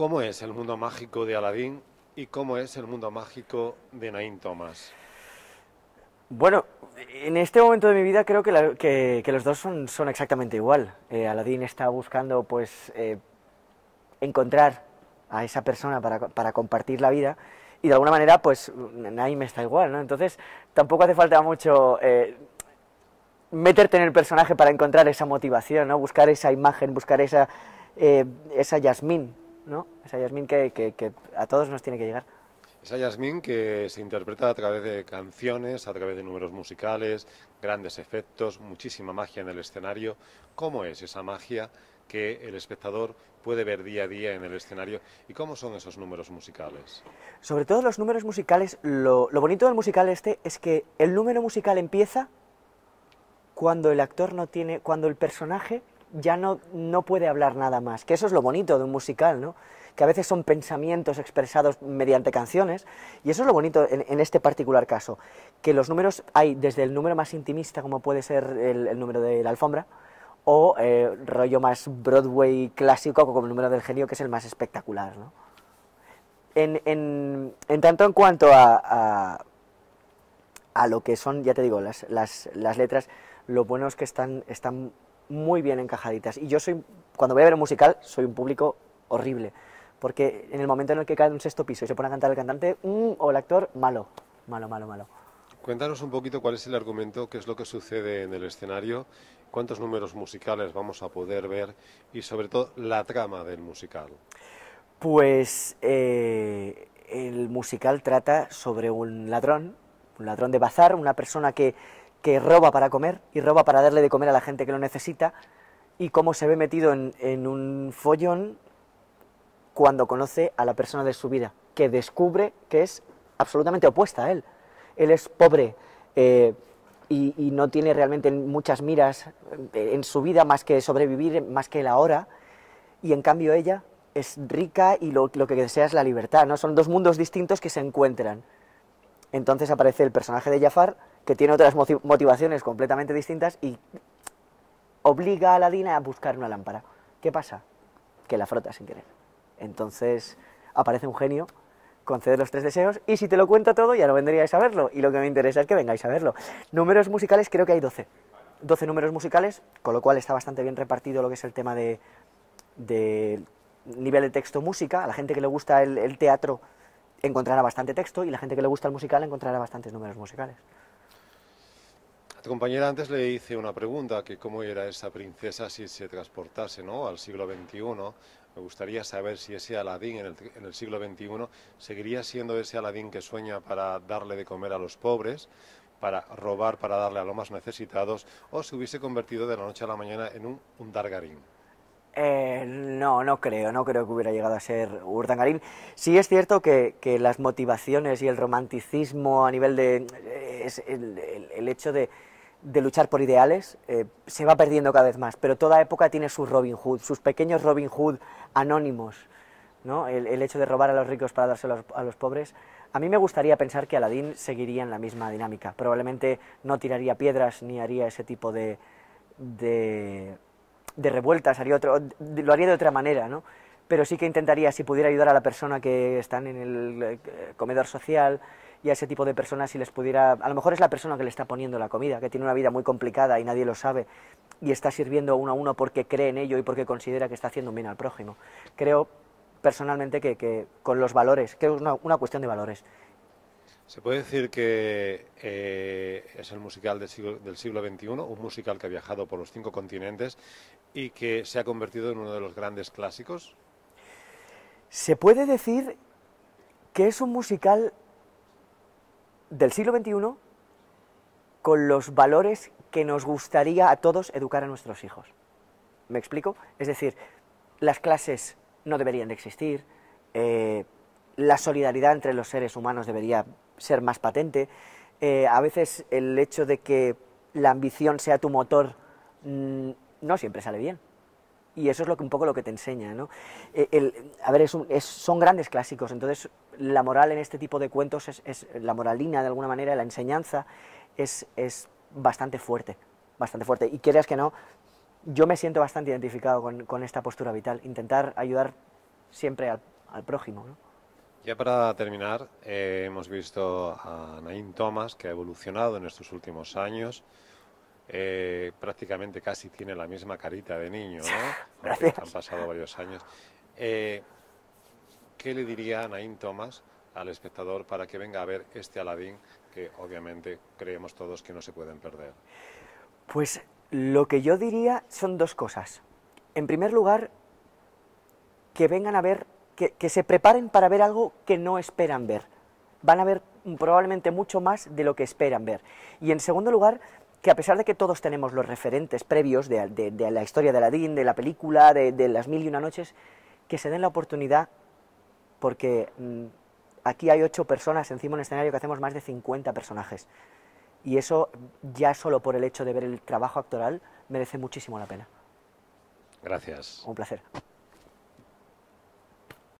¿Cómo es el mundo mágico de Aladín y cómo es el mundo mágico de Naín Thomas? Bueno, en este momento de mi vida creo que, los dos son, exactamente igual. Eh, Aladín está buscando pues eh, encontrar a esa persona para, compartir la vida y de alguna manera pues Naim está igual, ¿no? Entonces tampoco hace falta mucho eh, meterte en el personaje para encontrar esa motivación, ¿no? Buscar esa imagen, buscar esa, eh, esa Yasmín ¿no? Esa Yasmin que, a todos nos tiene que llegar. Esa Yasmin que se interpreta a través de canciones, a través de números musicales, grandes efectos, muchísima magia en el escenario. ¿Cómo es esa magia que el espectador puede ver día a día en el escenario y cómo son esos números musicales. Sobre todo los números musicales, lo, lo, bonito del musical este es que el número musical empieza cuando el actor no tiene, cuando el personaje ya no, no puede hablar nada más, que eso es lo bonito de un musical, ¿no? que a veces son pensamientos expresados mediante canciones, y eso es lo bonito en, este particular caso, que los números hay desde el número más intimista, como puede ser el, número de la alfombra, o eh, rollo más Broadway clásico, como el número del genio, que es el más espectacular. ¿no? En, tanto en cuanto a, a, lo que son, ya te digo, las, las, las letras, lo bueno es que están, están muy bien encajaditas. Y yo soy, cuando voy a ver un musical, soy un público horrible. Porque en el momento en el que cae en un sexto piso y se pone a cantar el cantante mm, o el actor, malo, malo, malo, malo. Cuéntanos un poquito cuál es el argumento, qué es lo que sucede en el escenario, cuántos números musicales vamos a poder ver y sobre todo la trama del musical. Pues eh, el musical trata sobre un ladrón, un ladrón de bazar, una persona que que roba para comer y roba para darle de comer a la gente que lo necesita y cómo se ve metido en, un follón cuando conoce a la persona de su vida, que descubre que es absolutamente opuesta a él. Él es pobre eh, y, no tiene realmente muchas miras eh, en su vida más que sobrevivir, más que la hora y en cambio ella es rica y lo, que desea es la libertad, ¿no? Son dos mundos distintos que se encuentran. Entonces aparece el personaje de Jafar, que tiene otras motivaciones completamente distintas y obliga a la Dina a buscar una lámpara. ¿Qué pasa? Que la frota sin querer. Entonces aparece un genio, concede los tres deseos y si te lo cuento todo ya no vendríais a verlo y lo que me interesa es que vengáis a verlo. Números musicales creo que hay 12. 12 números musicales, con lo cual está bastante bien repartido lo que es el tema de, nivel de texto-música. A la gente que le gusta el, el teatro encontrará bastante texto y la gente que le gusta el musical encontrará bastantes números musicales. A tu compañera antes le hice una pregunta, que cómo era esa princesa si se transportase ¿no? al siglo XXI. Me gustaría saber si ese Aladín en el, siglo XXI seguiría siendo ese Aladín que sueña para darle de comer a los pobres, para robar, para darle a los más necesitados, o se hubiese convertido de la noche a la mañana en un, un Dargarín. Eh, no, no creo, no creo que hubiera llegado a ser Urdangarín. Sí es cierto que, las motivaciones y el romanticismo a nivel de... Eh, el hecho de, de luchar por ideales eh, se va perdiendo cada vez más, pero toda época tiene sus Robin Hood, sus pequeños Robin Hood anónimos, ¿no? el, hecho de robar a los ricos para dárselos a los, pobres. A mí me gustaría pensar que Aladín seguiría en la misma dinámica, probablemente no tiraría piedras ni haría ese tipo de, de, de revueltas, haría otro, lo haría de otra manera, ¿no? pero sí que intentaría, si pudiera ayudar a la persona que están en el eh, comedor social y a ese tipo de personas, si les pudiera, a lo mejor es la persona que le está poniendo la comida, que tiene una vida muy complicada y nadie lo sabe, y está sirviendo uno a uno porque cree en ello y porque considera que está haciendo bien al prójimo. Creo personalmente que, con los valores, que es una, cuestión de valores. ¿Se puede decir que eh, es el musical del siglo, del siglo XXI, un musical que ha viajado por los cinco continentes y que se ha convertido en uno de los grandes clásicos? Se puede decir que es un musical del siglo XXI con los valores que nos gustaría a todos educar a nuestros hijos. ¿Me explico? Es decir, las clases no deberían de existir, eh, la solidaridad entre los seres humanos debería ser más patente, eh, a veces el hecho de que la ambición sea tu motor mm, no siempre sale bien y eso es lo que, un poco lo que te enseña, ¿no? Eh, a ver, son grandes clásicos, entonces la moral en este tipo de cuentos es, la moralina de alguna manera, la enseñanza es, es, bastante fuerte, bastante fuerte. Y quieras que no, yo me siento bastante identificado con, con esta postura vital, intentar ayudar siempre al, prójimo, Ya para terminar, eh, hemos visto a Naim Thomas, que ha evolucionado en estos últimos años, eh, prácticamente casi tiene la misma carita de niño, ¿no? Han pasado varios años. Eh, ¿Qué le diría Naim Tomás... al espectador para que venga a ver este Aladín que obviamente creemos todos que no se pueden perder? Pues lo que yo diría son dos cosas. En primer lugar, que vengan a ver, que se preparen para ver algo que no esperan ver. Van a ver mm, probablemente mucho más de lo que esperan ver. Y en segundo lugar, que a pesar de que todos tenemos los referentes previos de, la historia de Aladdin, de la película, de, las mil y una noches, que se den la oportunidad, porque mm, aquí hay ocho personas encima en un escenario que hacemos más de 50 personajes. Y eso, ya solo por el hecho de ver el trabajo actoral, merece muchísimo la pena. Gracias. Un placer.